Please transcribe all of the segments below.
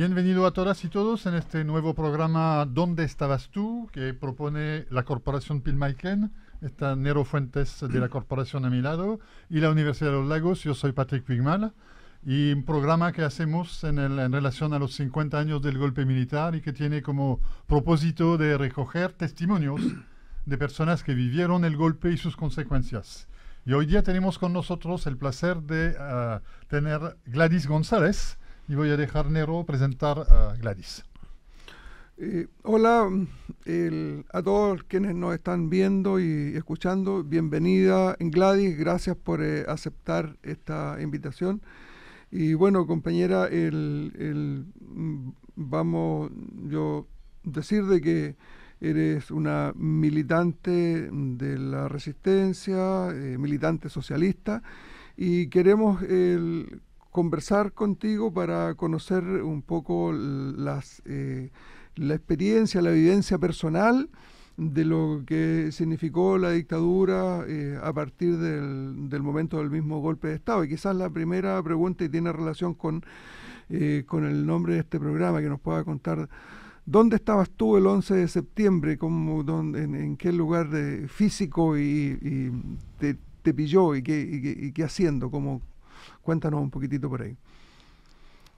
Bienvenido a todas y todos en este nuevo programa ¿Dónde estabas tú? que propone la Corporación Pilmaiken. esta Nero Fuentes de la Corporación a mi lado y la Universidad de los Lagos. Yo soy Patrick Pigmal y un programa que hacemos en, relación a los 50 años del golpe militar y que tiene como propósito de recoger testimonios de personas que vivieron el golpe y sus consecuencias. Y hoy día tenemos con nosotros el placer de ah, tener Gladys González, y voy a dejar Nero presentar a Gladys. Eh, hola a todos quienes nos están viendo y escuchando. Bienvenida Gladys, gracias por eh, aceptar esta invitación. Y bueno, compañera, el, mm, vamos yo decir de que eres una militante de la resistencia, eh, militante socialista, y queremos conversar contigo para conocer un poco las, eh, la experiencia, la vivencia personal de lo que significó la dictadura eh, a partir del, del, momento del mismo golpe de Estado. Y quizás la primera pregunta, y tiene relación con, eh, con el nombre de este programa, que nos pueda contar dónde estabas tú el 11 de septiembre, dónde, en, qué lugar de, físico y, te, pilló y qué, y qué, y qué haciendo, cómo, Cuéntanos un poquitito por ahí.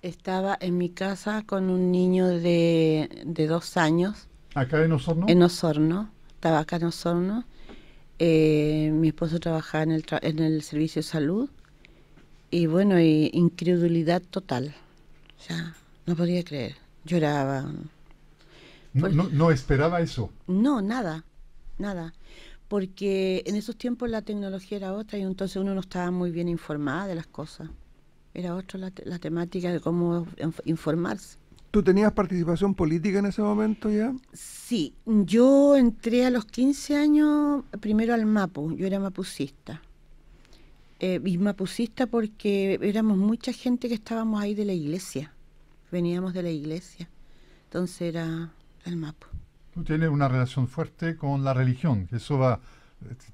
Estaba en mi casa con un niño de, dos años. ¿Acá en Osorno? En Osorno, estaba acá en Osorno. Eh, mi esposo trabajaba en el, en el servicio de salud y bueno, y incredulidad total. O sea, no podía creer, lloraba. no esperaba eso. No, nada, nada porque en esos tiempos la tecnología era otra y entonces uno no estaba muy bien informada de las cosas. Era otra la, temática de cómo informarse. ¿Tú tenías participación política en ese momento ya? Sí, yo entré a los 15 años primero al MAPU, yo era mapucista. Eh, y mapucista porque éramos mucha gente que estábamos ahí de la iglesia, veníamos de la iglesia, entonces era el MAPU tú tienes una relación fuerte con la religión, que eso va,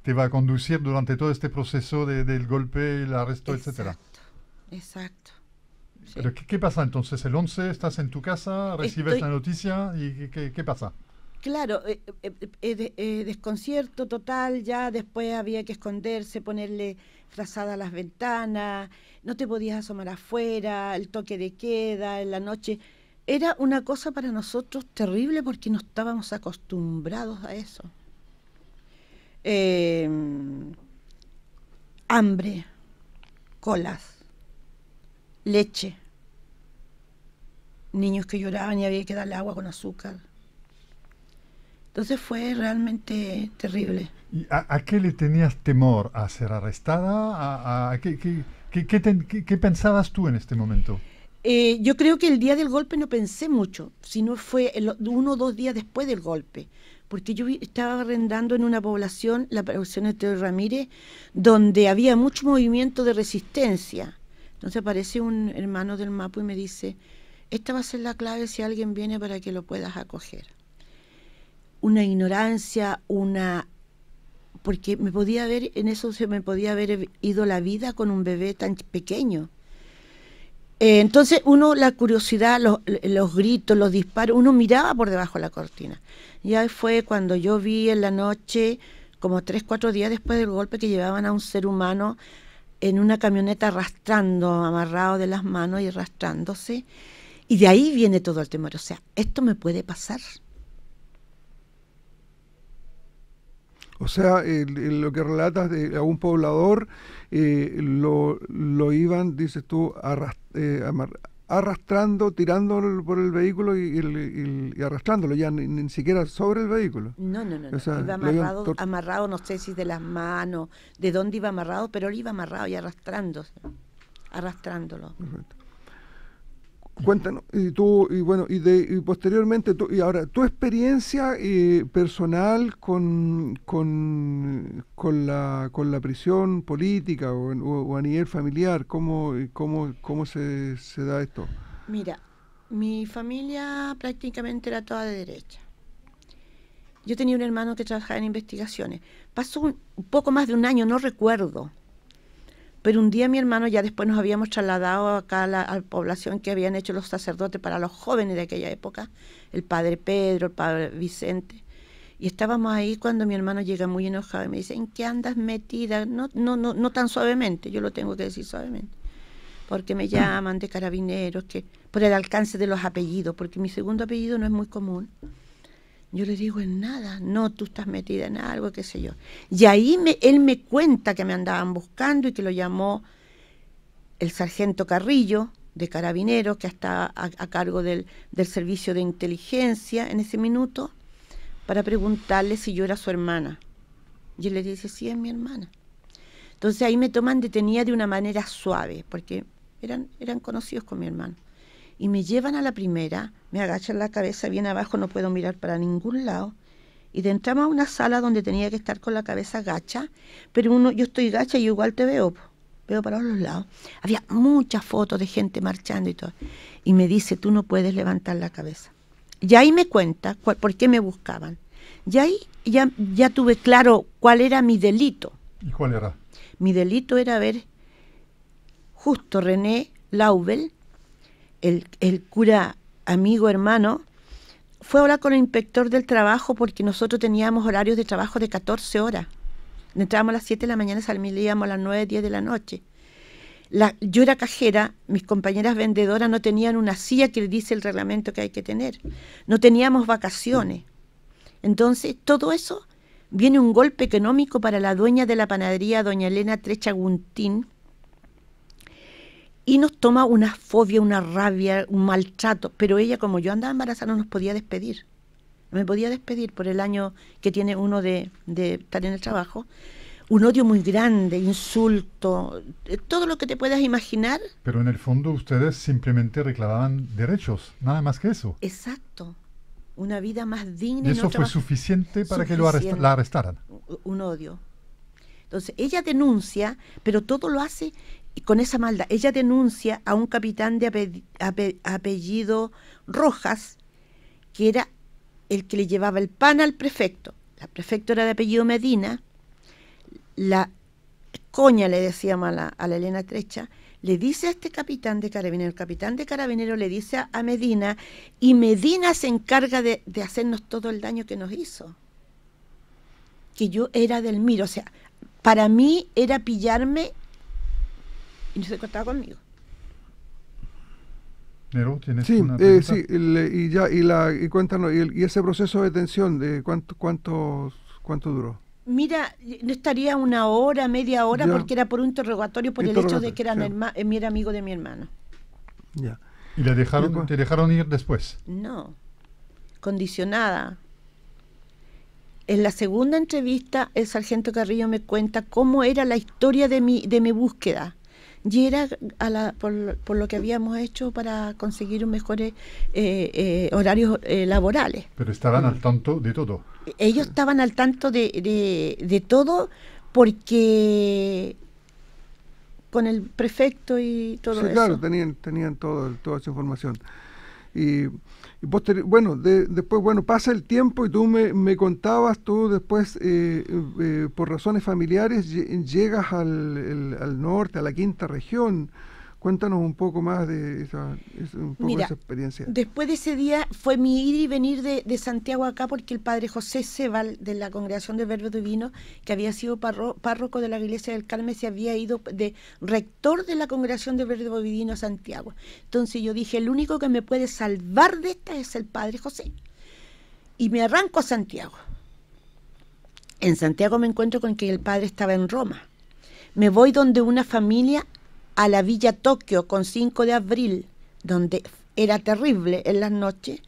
te va a conducir durante todo este proceso del golpe, el arresto, etc. Exacto. Pero ¿qué, pasa entonces? El 11 estás en tu casa, recibes la noticia y ¿qué, pasa? Claro, eh, eh, eh, desconcierto total, ya después había que esconderse, ponerle frazada a las ventanas, no te podías asomar afuera, el toque de queda, en la noche era una cosa para nosotros terrible porque no estábamos acostumbrados a eso. Em, hambre, colas, leche, niños que lloraban y había que darle agua con azúcar. Entonces fue realmente terrible. ¿Y a, qué le tenías temor? ¿A ser arrestada? ¿A, qué, qué, pensabas tú en este momento? Eh, yo creo que el día del golpe no pensé mucho, sino fue uno o dos días después del golpe, porque yo estaba arrendando en una población, la población de Teo Ramírez, donde había mucho movimiento de resistencia. Entonces aparece un hermano del MAPU y me dice, esta va a ser la clave si alguien viene para que lo puedas acoger. Una ignorancia, una porque me podía haber en eso se me podía haber ido la vida con un bebé tan pequeño. Eh, entonces uno, la curiosidad, los, gritos, los disparos, uno miraba por debajo de la cortina. Y ahí fue cuando yo vi en la noche, como tres, cuatro días después del golpe, que llevaban a un ser humano en una camioneta arrastrando, amarrado de las manos y arrastrándose. Y de ahí viene todo el temor. O sea, esto me puede pasar. O sea, el, lo que relatas de a un poblador eh, lo, lo, iban, dices tú, eh, arrastrando, tirando por el vehículo y, arrastrándolo, ya ni, siquiera sobre el vehículo. No, no, no. iba amarrado, amarrado, no sé si de las manos, de dónde iba amarrado, pero él iba amarrado y arrastrándose, arrastrándolo. Cuéntanos, y tú, y bueno, y, posteriormente, y ahora, tu experiencia eh, personal con, la, prisión política o, a nivel familiar, ¿cómo, cómo, cómo se, da esto? Mira, mi familia prácticamente era toda de derecha. Yo tenía un hermano que trabajaba en investigaciones. Pasó un poco más de un año, no recuerdo, pero un día mi hermano, ya después nos habíamos trasladado acá a la, población que habían hecho los sacerdotes para los jóvenes de aquella época, el padre Pedro, el padre Vicente. Y estábamos ahí cuando mi hermano llega muy enojado y me dice, ¿en qué andas metida? No, no, no, no tan suavemente, yo lo tengo que decir suavemente. Porque me llaman de carabineros, que por el alcance de los apellidos, porque mi segundo apellido no es muy común. Yo le digo, en nada, no, tú estás metida en algo, qué sé yo. Y ahí me, él me cuenta que me andaban buscando y que lo llamó el sargento Carrillo de Carabineros, que está a, cargo del, del, servicio de inteligencia en ese minuto, para preguntarle si yo era su hermana. Y él le dice, sí, es mi hermana. Entonces ahí me toman detenida de una manera suave, porque eran, eran conocidos con mi hermano y me llevan a la primera, me agachan la cabeza bien abajo, no puedo mirar para ningún lado. Y entramos a una sala donde tenía que estar con la cabeza gacha, pero uno, yo estoy gacha y igual te veo, veo para los lados. Había muchas fotos de gente marchando y todo. Y me dice, tú no puedes levantar la cabeza. Y ahí me cuenta por qué me buscaban. Y ahí ya, ya tuve claro cuál era mi delito. ¿Y cuál era? Mi delito era ver justo René Laubel el, cura amigo, hermano, fue a hablar con el inspector del trabajo porque nosotros teníamos horarios de trabajo de 14 horas. Entrábamos a las 7 de la mañana, salíamos a las 9, 10 de la noche. yo era cajera, mis compañeras vendedoras no tenían una silla que dice el reglamento que hay que tener. No teníamos vacaciones. Entonces, todo eso viene un golpe económico para la dueña de la panadería, doña Elena Trechaguntín, y nos toma una fobia, una rabia, un maltrato. Pero ella, como yo andaba embarazada, no nos podía despedir. me podía despedir por el año que tiene uno de, estar en el trabajo. Un odio muy grande, insulto, eh, todo lo que te puedas imaginar. Pero en el fondo ustedes simplemente reclamaban derechos, nada más que eso. Exacto una vida más digna. ¿Y eso fue suficiente para que lo la arrestaran? Un odio. Entonces, ella denuncia, pero todo lo hace con esa maldad. Ella denuncia a un capitán de apellido Rojas, que era el que le llevaba el pan al prefecto. La prefecto era de apellido Medina. La coña le decíamos a la, a la Elena Trecha. Le dice a este capitán de carabinero, el capitán de carabinero le dice a, Medina, y Medina se encarga de hacernos todo el daño que nos hizo. Que yo era del Miro, o sea, para mí era pillarme y se conmigo. Nero, sí, eh, sí y, ya y cuéntanos y, ese proceso de detención de cuánto cuánto cuánto duró. Mira, no estaría una hora, media hora, porque era por un interrogatorio por el hecho de que era mi eh, era amigo de mi hermano. ¿Y la dejaron, te dejaron ir después? No, condicionada. En la segunda entrevista, el sargento Carrillo me cuenta cómo era la historia de mi, de mi búsqueda y era por, por, lo que habíamos hecho para conseguir mejores eh, eh, horarios eh, laborales. Pero estaban al tanto de todo. Ellos estaban al tanto de, de, todo porque con el prefecto y todo sí, Claro, tenían, tenían toda esa información. Y y bueno, después, bueno, pasa el tiempo y tú me, me contabas, tú después, eh, eh, eh, por razones familiares, llegas al norte, a la quinta región. Cuéntanos un poco más de esa, experiencia. Después de ese día fue mi ir y venir de, Santiago acá porque el padre José Sebal de la Congregación del Verbo Divino, que había sido párroco de la Iglesia del Carmen, se había ido de rector de la Congregación del Verbo Divino a Santiago. Entonces yo dije, el único que me puede salvar de esta es el padre José. Y me arranco a Santiago. En Santiago me encuentro con que el padre estaba en Roma. Me voy donde una familia a la Villa Tokio con 5 de abril, donde era terrible en las noches,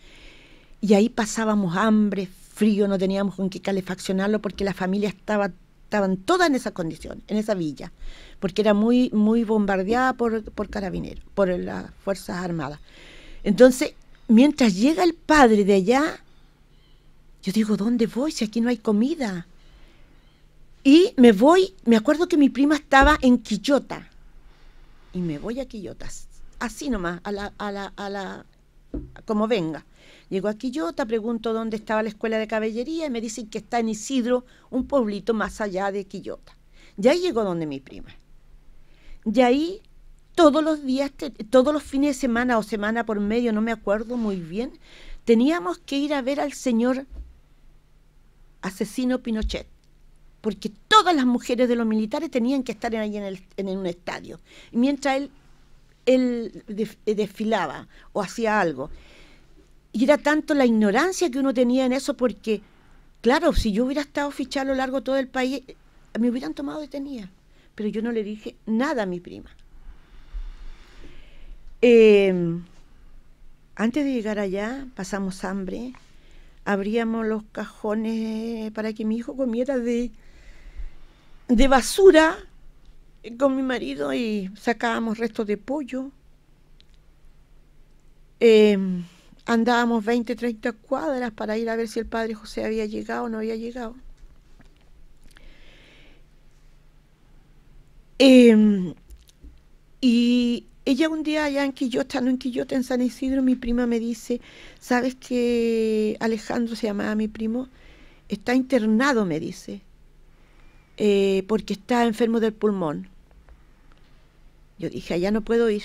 y ahí pasábamos hambre, frío, no teníamos con qué calefaccionarlo porque la familia estaba estaban todas en esa condición, en esa villa, porque era muy muy bombardeada por, por carabineros, por las Fuerzas Armadas. Entonces, mientras llega el padre de allá, yo digo, ¿dónde voy si aquí no hay comida? Y me voy, me acuerdo que mi prima estaba en Quillota, y me voy a Quillota, Así nomás, a la, a la, a la, como venga. Llego a Quillota, pregunto dónde estaba la escuela de caballería y me dicen que está en Isidro, un pueblito más allá de Quillota. Y ahí llegó donde mi prima. Y ahí todos los días, todos los fines de semana o semana por medio, no me acuerdo muy bien, teníamos que ir a ver al señor asesino Pinochet, porque todas las mujeres de los militares tenían que estar ahí en, en un estadio. mientras él, él eh, desfilaba o hacía algo. Y era tanto la ignorancia que uno tenía en eso porque, claro, si yo hubiera estado fichado a lo largo de todo el país, eh, me hubieran tomado detenida. Pero yo no le dije nada a mi prima. Em, antes de llegar allá, pasamos hambre, abríamos los cajones para que mi hijo comiera de, de basura con mi marido y sacábamos restos de pollo. Em, andábamos 20, 30 cuadras para ir a ver si el padre José había llegado o no había llegado. Em, y ella un día allá en Quillota, estando en Quillota, en San Isidro, mi prima me dice, ¿sabes que Alejandro se llamaba mi primo? Está internado, me dice. Eh, porque está enfermo del pulmón. Yo dije, allá no puedo ir.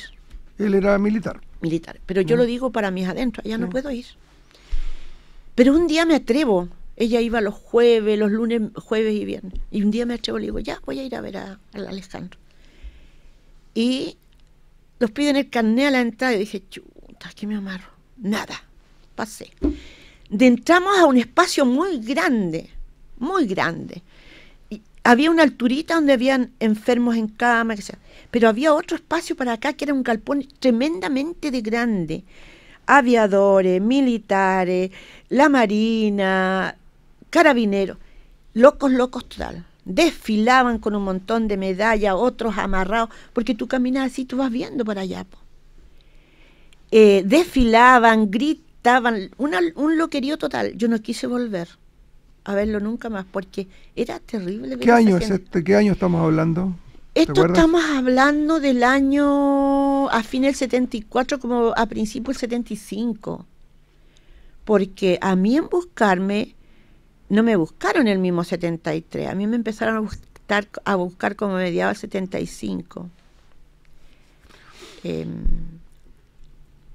Él era militar. Militar, pero yo mm. lo digo para mis adentros, allá no mm. puedo ir. Pero un día me atrevo. Ella iba los jueves, los lunes, jueves y viernes. Y un día me atrevo, le digo, ya voy a ir a ver a Alejandro. Y los piden el carnet a la entrada y dije, chuta, que me amarro. Nada, pasé. De entramos a un espacio muy grande, muy grande había una alturita donde habían enfermos en cama, pero había otro espacio para acá que era un galpón tremendamente de grande. Aviadores, militares, la marina, carabineros, locos, locos total. Desfilaban con un montón de medallas, otros amarrados, porque tú caminas así, tú vas viendo para allá. Eh, desfilaban, gritaban, un loquerío total. Yo no quise volver a verlo nunca más, porque era terrible. ¿Qué año este? ¿Qué año estamos hablando? Esto estamos hablando del año a fin del 74 como a principio del 75. Porque a mí en buscarme, no me buscaron el mismo 73, a mí me empezaron a buscar, a buscar como mediados del 75. Eh, em,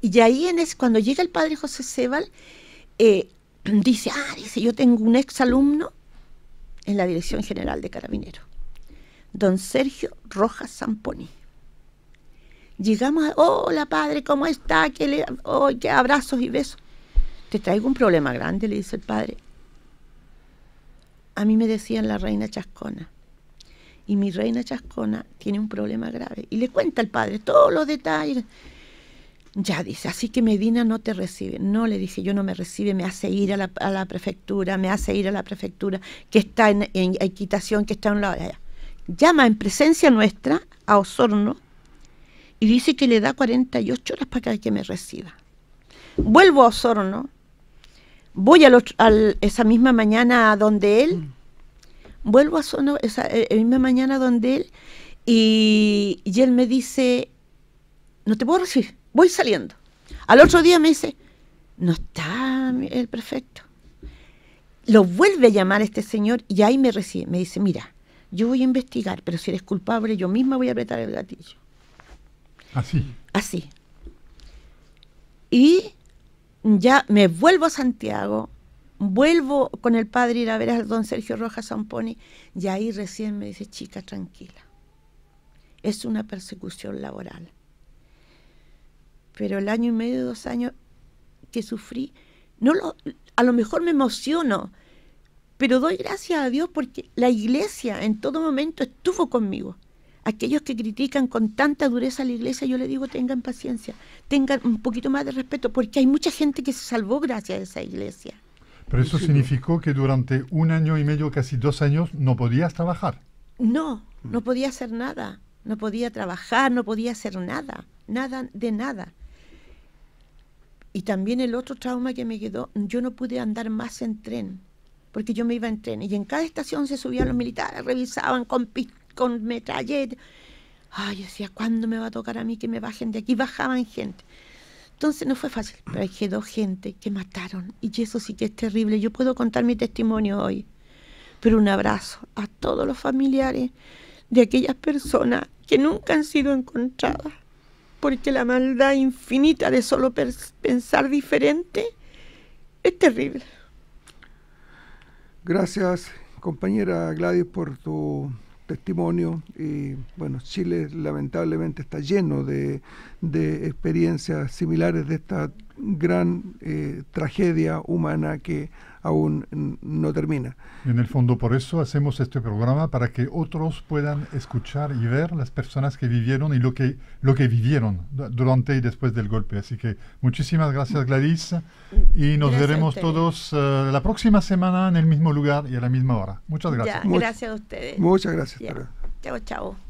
y ahí es, cuando llega el padre José Sebal, eh, dice, ah, dice, yo tengo un ex alumno en la Dirección General de Carabineros, don Sergio Rojas Zamponi. Llegamos, a, hola padre, ¿cómo está? Que le, oh, qué abrazos y besos. Te traigo un problema grande, le dice el padre. A mí me decían la reina Chascona. Y mi reina Chascona tiene un problema grave. Y le cuenta al padre todos los detalles. Ya dice, así que Medina no te recibe. No, le dije, yo no me recibe, me hace ir a la, prefectura, me hace ir a la prefectura, que está en, equitación, que está en la... Allá. Llama en presencia nuestra a Osorno y dice que le da 48 horas para que me reciba. Vuelvo a Osorno, voy a esa misma mañana donde él, mm. vuelvo a Osorno esa, eh, eh, misma mañana donde él, y, y él me dice, no te puedo recibir voy saliendo. Al otro día me dice, no está el prefecto. Lo vuelve a llamar este señor y ahí me recibe. Me dice, mira, yo voy a investigar, pero si eres culpable, yo misma voy a apretar el gatillo. Así. Así. Y ya me vuelvo a Santiago, vuelvo con el padre ir a ver a don Sergio Rojas Zamponi y ahí recién me dice, chica, tranquila. Es una persecución laboral pero el año y medio, dos años que sufrí, no lo, a lo mejor me emociono, pero doy gracias a Dios porque la iglesia en todo momento estuvo conmigo. Aquellos que critican con tanta dureza a la iglesia, yo le digo, tengan paciencia, tengan un poquito más de respeto, porque hay mucha gente que se salvó gracias a esa iglesia. Pero eso significó que durante un año y medio, casi dos años, no podías trabajar. No, no mm. podía hacer nada, no podía trabajar, no podía hacer nada nada de nada. Y también el otro trauma que me quedó, yo no pude andar más en tren, porque yo me iba en tren. Y en cada estación se subían los militares, revisaban con, con Ay, yo decía, ¿cuándo me va a tocar a mí que me bajen de aquí? Bajaban gente. Entonces no fue fácil, pero quedó gente que mataron. Y eso sí que es terrible. Yo puedo contar mi testimonio hoy. Pero un abrazo a todos los familiares de aquellas personas que nunca han sido encontradas porque la maldad infinita de solo pensar diferente es terrible. Gracias, compañera Gladys, por tu testimonio. Y bueno, Chile lamentablemente está lleno de, experiencias similares de esta gran eh, tragedia humana que aún no termina. En el fondo, por eso hacemos este programa, para que otros puedan escuchar y ver las personas que vivieron y lo que, lo que vivieron durante y después del golpe. Así que muchísimas gracias, Gladys, y nos veremos todos eh, la próxima semana en el mismo lugar y a la misma hora. Muchas gracias. gracias a ustedes. Muchas gracias. Chao, chao.